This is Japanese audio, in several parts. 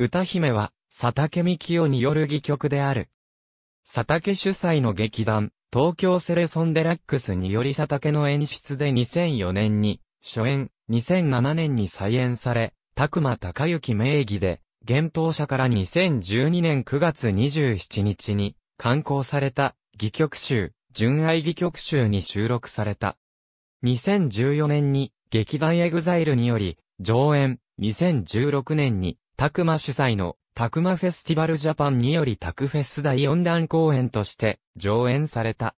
歌姫は、佐竹美清による戯曲である。佐竹主催の劇団、東京セレソンデラックスにより佐竹の演出で2004年に、初演、2007年に再演され、拓馬隆行名義で、現当社から2012年9月27日に、刊行された、戯曲集、純愛戯曲集に収録された。2014年に、劇団エグザイルにより、上演、2016年に、タクマ主催のタクマフェスティバルジャパンによりタクフェス第4弾公演として上演された。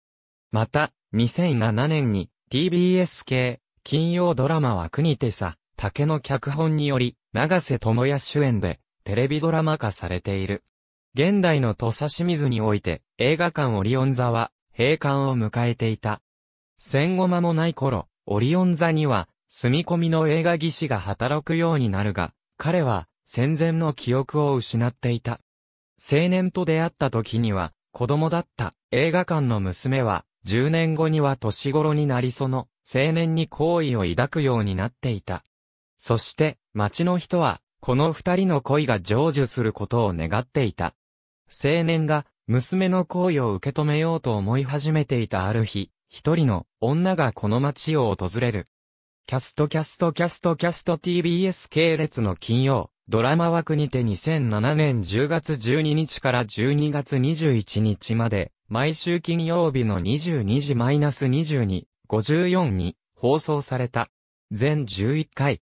また、2007年に TBS 系金曜ドラマは国手さ、竹の脚本により長瀬智也主演でテレビドラマ化されている。現代の土佐清水において映画館オリオン座は閉館を迎えていた。戦後間もない頃、オリオン座には住み込みの映画技師が働くようになるが、彼は戦前の記憶を失っていた。青年と出会った時には、子供だった映画館の娘は、10年後には年頃になりその、青年に好意を抱くようになっていた。そして、街の人は、この二人の恋が成就することを願っていた。青年が、娘の好意を受け止めようと思い始めていたある日、一人の女がこの街を訪れる。キャストキャストキャストキャスト TBS 系列の金曜、ドラマ枠にて2007年10月12日から12月21日まで、毎週金曜日の22時 -22、54に放送された。全11回。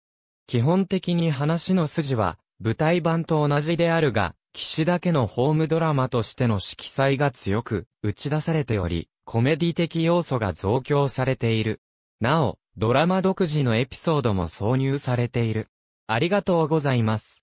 基本的に話の筋は、舞台版と同じであるが、岸田家のホームドラマとしての色彩が強く打ち出されており、コメディ的要素が増強されている。なお、ドラマ独自のエピソードも挿入されている。ありがとうございます。